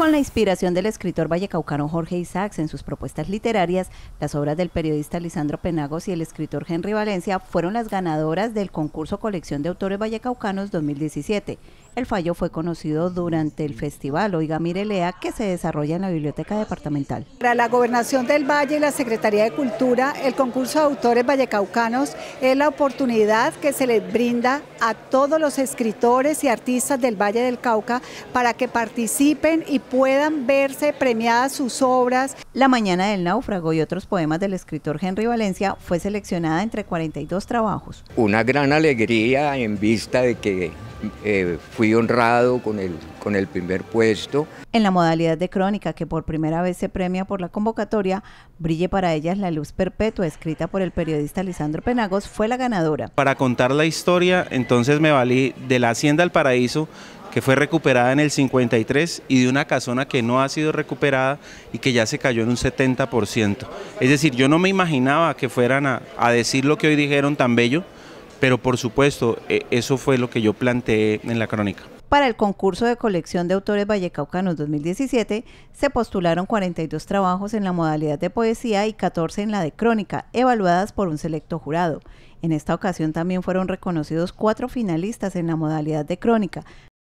Con la inspiración del escritor vallecaucano Jorge Isaacs en sus propuestas literarias, las obras del periodista Lisandro Penagos y el escritor Henry Valencia fueron las ganadoras del concurso Colección de Autores Vallecaucanos 2017. El fallo fue conocido durante el festival Oiga Mirelea que se desarrolla en la Biblioteca Departamental. Para la Gobernación del Valle y la Secretaría de Cultura, el concurso de autores vallecaucanos es la oportunidad que se les brinda a todos los escritores y artistas del Valle del Cauca para que participen y puedan verse premiadas sus obras. La mañana del náufrago y otros poemas del escritor Henry Valencia fue seleccionada entre 42 trabajos. Una gran alegría en vista de que eh, fui honrado con el, con el primer puesto. En la modalidad de crónica, que por primera vez se premia por la convocatoria, Brille para ellas la luz perpetua, escrita por el periodista Lisandro Penagos, fue la ganadora. Para contar la historia, entonces me valí de la Hacienda al Paraíso, que fue recuperada en el 53 y de una casona que no ha sido recuperada y que ya se cayó en un 70%. Es decir, yo no me imaginaba que fueran a decir lo que hoy dijeron tan bello, pero por supuesto, e, eso fue lo que yo planteé en la crónica. Para el concurso de colección de autores vallecaucanos 2017 se postularon 42 trabajos en la modalidad de poesía y 14 en la de crónica, evaluadas por un selecto jurado. En esta ocasión también fueron reconocidos cuatro finalistas en la modalidad de crónica,